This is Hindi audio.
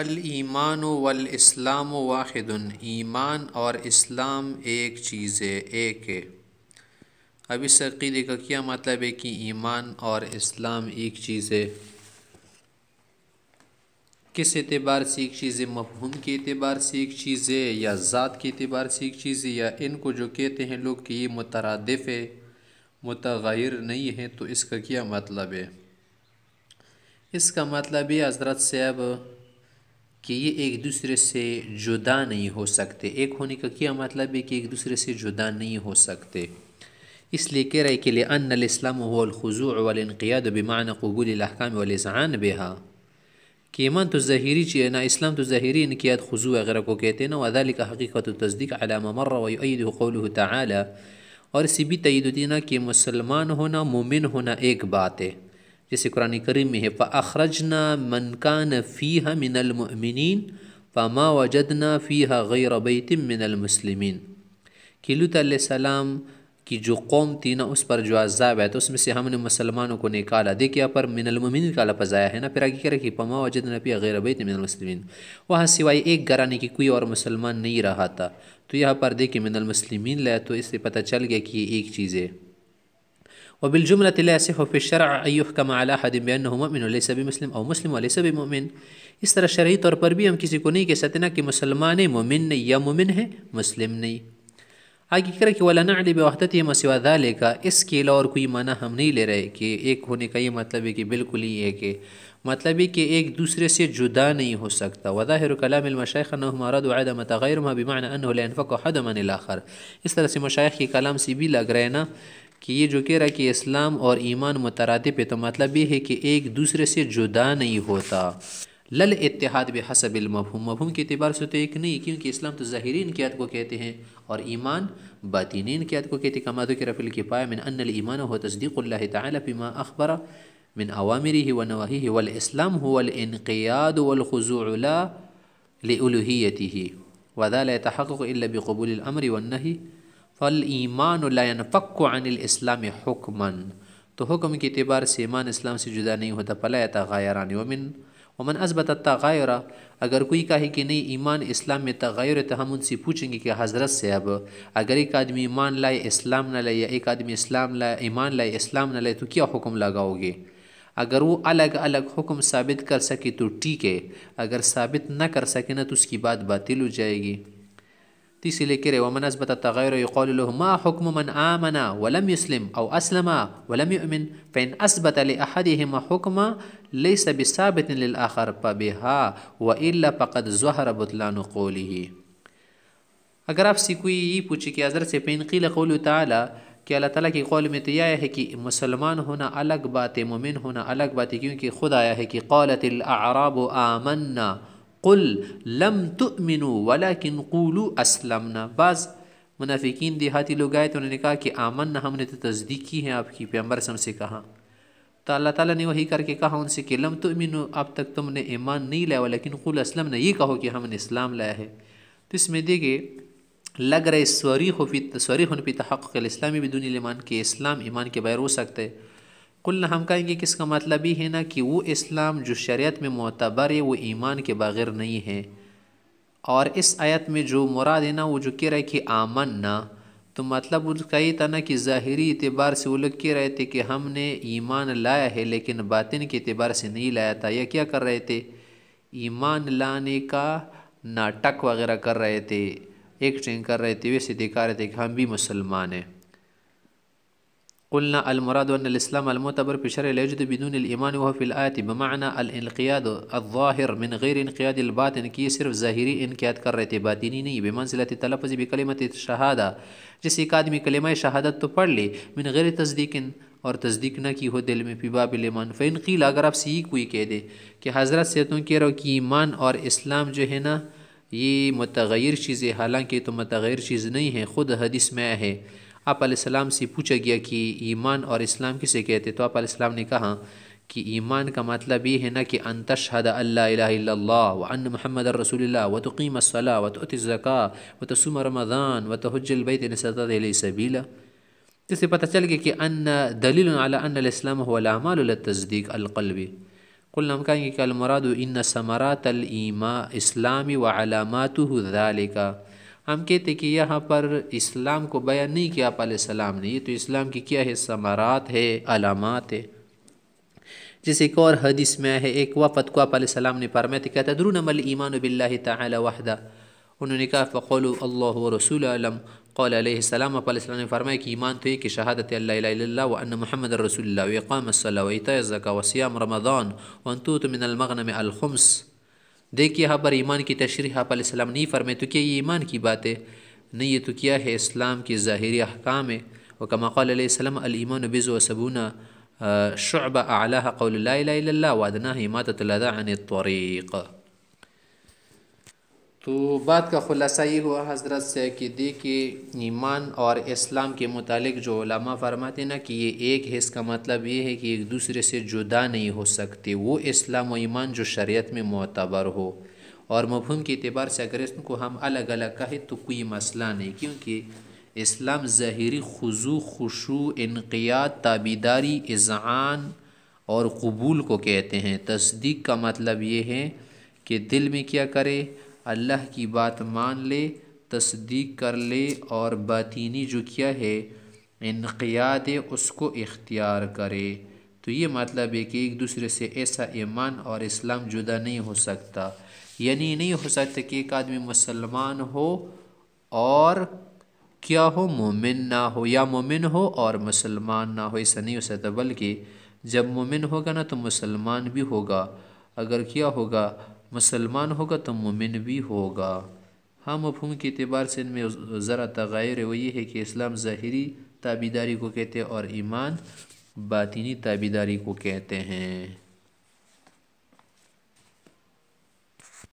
अलईमान वल इस्लाम वाहिद ईमान और इस्लाम एक चीज़ है एक है अब इस अकीदे का क्या मतलब है कि ईमान और इस्लाम एक चीज़ है किस एतबार से एक चीज़ है मफहम के अतबार से एक चीज़ है या ज़ात के एतबार से एक चीज़ है या इनको जो कहते हैं लोग कि ये मुतरदफ़ है मुतग़ैर नहीं है तो इसका क्या मतलब है इसका मतलब ये हजरत साहब कि ये एक दूसरे से जुदा नहीं हो सकते एक होने का क्या मतलब है कि एक दूसरे से जुदा नहीं हो सकते इसलिए कह रहे कि लिए अन इस्लाम वलखजू वलनक़ियाद बेमान कबूल अहकाम वलजहान बेहा कि ईमान तो ज़हरी चीज़ ना इस्लाम तो ज़हरी इनकियात खजू वगैरह को कहते हैं ना वदाल का हकीक़त तस्दीक अलामर वैदल ताली और इसी भी तयदीना कि मुसलमान होना मोमिन होना एक बात है जैसे कुरान करीम में है फ़ाखरजना मनकान फ़ीह मिनलमिन फ़मा वजदना फ़ीह गैर बैतम मिनलमसलिमिन कि लूतम की जो कौम थी ना उस पर जो अजाब है तो उसमें से हमने मुसलमानों को निकाला देखिए यहाँ पर मिनलमिन का लफज आया है ना फिर आगे कह रहा कि पमा वजद नबी गैर बैत मिनलमसलिमिन वहाँ सिवाय एक घराने की कोई और मुसलमान नहीं रहा था तो यहाँ पर देखिए मिनलमसलिमिन लाया तो इससे पता चल गया कि ये एक चीज़ है वबिलजुमरत सिफ़ शरफ़म हदमिन सभी मुस्लिम और मुस्लिम वाले सभी मोमिन इस तरह शरही तौर पर भी हम किसी को नहीं कह सकते ना कि मुसलमान मोमिन नहीं या मोमिन है मुस्लिम नहीं आगे कर कि वालाना अली वहदत ये मसीवादा लेगा इसके अलावा और कोई माना हम नहीं ले रहे कि एक होने का ये मतलब है कि बिल्कुल ही एक है मतलब है कि एक दूसरे से जुदा नहीं हो सकता वज़ाहिर कलामशारद मतगैर बिमान अनफ़क़ हदमन आखर इस तरह से मशाइ के कलाम से भी लग रहे ना कि ये जो कह रहा है कि इस्लाम और ईमान मुतरदब है तो मतलब ये है कि एक दूसरे से जुदा नहीं होता लल इतिहाद हसबिल मफहम मफहम के अतबार से तो एक नहीं क्योंकि इस्लाम तो ज़ाहरीन क़ियात को कहते हैं और ईमान बातिन क़ियात को कहते कमाद के रफ़िल के पाया मिन अनल ईमान हो तस्दीक़ल्ला तमा अखबरा मिन अवामिर ही व नवाही वल इस्लाम हो वल इनक़ियाद वलखुजूला लहती ही वदाल तहक़ बबूल अमर वन ईमान फ़लईमान अनिल इस्लाम हुक्मन तो हुक्म के अतबार से ईमान इस्लाम से जुदा नहीं होता फ़लाता गायरान वमिन वमन अजबत तगायरा अगर कोई कहे कि नहीं ईमान इस्लाम में है तो हम उनसे पूछेंगे कि हज़रत से अब अगर एक आदमी ईमान लाए इस्लाम न लाए या एक आदमी इस्लाम लाए ईमान लाए इस्लाम न लाए तो क्या हुक्म लगाओगे अगर वो अलग अलग हुक्म साबित कर सके तो ठीक है अगर साबित ना कर सके ना तो उसकी बात बातिल हो जाएगी تيسي لكري ومن أثبت التغير يقال له ما حكم من آمن ولم يسلم أو أسلم ولم يؤمن فإن أثبت لأحدهما حكم ليس بثابت للآخر بها وإلا فقد ظهر بطلان قوله اگر آپ سے کوئی یہ پوچھے کہ حضرت سے فین قیل قول تعالی کہ اللہ تعالیٰ کی قول میں تو یہ ہے کہ مسلمان ہونا الگ بات مومن ہونا الگ بات ہے کیونکہ خود آیا ہے کہ قالت الاعراب آمنا कुल लम तुमिन वला किन कुलू असलमना बाज़ मुनाफिकीन देहाती लोग आए तो उन्होंने कहा कि आमन ना हमने तो तस्दीक की है आपकी पैम्बर सम से कहा तो अल्लाह ताला ने वही करके कहा उनसे कि लम तुमिन अब तक तुमने ईमान नहीं लाया लेकिन कुल असलम ने ये कहो कि हमने इस्लाम लाया है तो इसमें देखे लग रहे स्वरी हो फित स्वरी हन फित हक़ इस्लामी बिदुन ईमान के इस्लाम ईमान के बगैर हो सकते हैं कुल हम कहेंगे कि इसका मतलब ये है ना कि वो इस्लाम जो शरीयत में मोतबर है वो ईमान के बगैर नहीं है और इस आयत में जो मुराद है ना वो जो कह रहे कि आमन ना तो मतलब उनका ये था ना कि ज़ाहरी एतबार से वो लोग कह रहे थे कि हमने ईमान लाया है लेकिन बातिन के अतबार से नहीं लाया था या क्या कर रहे थे ईमान लाने का नाटक वगैरह कर रहे थे एक्टिंग कर रहे थे वैसे दिखा रहे थे कि हम भी मुसलमान हैं कुलना अलमरादस्म अलमतबर पिशर लजद बिदून ईमान वफ़िलआत बमाना अलक़ियाद अवाहिर मिन गैर इनक़ियाद अलबातिन की सिर्फ ज़ाहरी इनक़ियाद कर रहे थे बातिनी नहीं बेमनसिलत तलफ़ बिकलमत शहादा जिस एक आदमी कलम शहादत तो पढ़ ले मिन गैर तस्दीकिन और तस्दीक न की हो दिल में फिबा बिलमान फ़ैन कील अगर आप सी कोई कह दे कि हज़रत से तुम कह रहे हो कि ईमान और इस्लाम जो है ना ये मतगैर चीज़ें हालांकि तो मतगैर चीज़ नहीं है ख़ुद हदीस में है आप आसमाम से पूछा गया कि ईमान और इस्लाम किसे कहते तो आप आसमाम ने कहा कि ईमान का मतलब ये है ना कि अन तशहद अल्ला वन महमद रसोल्ला व तकीम असला व तज़क़ा व तसम रमज़ान व तहजलबैत सबीला इससे पता चल गया कि अन दलील अलाम हुआमाल तस्दीक अलकलबी कुल हम कहेंगे कि अलमराद इन समरात अलमा इस्लामी व अलामत हम कहते कि यहाँ पर इस्लाम को बयान नहीं किया आप सलाम ने ये तो इस्लाम की क्या है समारात है अलामत है जैसे एक और हदीस में है एक वफ़त को आप सलाम ने था कहता था द्रुनमल ईमान बिल्ला तहदा उन्होंने कहा फ़ौल अल्लाह व रसूल आलम कौलम अपलम ने फरमाया कि ईमान तो ये कि शहादत अल्ला वन महमद रसोल्ला वक़ाम वसीम رمضان وان तो من المغنم الخمس देखिए यहाँ पर ईमान की तशरी आप आसलम नहीं फरमाए तो क्या ये ईमान की बात है नहीं ये तो क्या है इस्लाम के ज़ाहरी अहकाम है व कमाक़लम अलमान बिज़ सबूना शुब आला कौल वादना हिमात तलदा अन तरीक़ तो बात का खुलासा ये हुआ हज़रत से कि देखिए ईमान और इस्लाम के मुतालिक जो उलमा फरमाते ना कि ये एक है इसका मतलब ये है कि एक दूसरे से जुदा नहीं हो सकते वो इस्लाम और ईमान जो शरीयत में मोतबर हो और मफहम के अतबार से अगर इसको हम अलग अलग कहें तो कोई मसला नहीं क्योंकि इस्लाम ज़हरी खजू खुशू इनकियात ताबीदारी इज़ान और कबूल को कहते हैं तस्दीक का मतलब ये है कि दिल में क्या करे अल्लाह की बात मान ले तस्दीक कर ले और बातिनी जो किया है इनक़ियाद उसको इख्तियार करे तो ये मतलब है कि एक दूसरे से ऐसा ईमान और इस्लाम जुदा नहीं हो सकता यानी नहीं हो सकता कि एक आदमी मुसलमान हो और क्या हो मोमिन ना हो या मोमिन हो और मुसलमान ना हो ऐसा नहीं हो सकता बल्कि जब मोमिन होगा ना तो मुसलमान भी होगा अगर क्या होगा मुसलमान होगा तो मुमिन भी होगा हाँ मफहम के अतबार से इनमें ज़रा तगैर वो ये है कि इस्लाम ज़ाहरी ताबीदारी को कहते हैं और ईमान बातिनी ताबीदारी को कहते हैं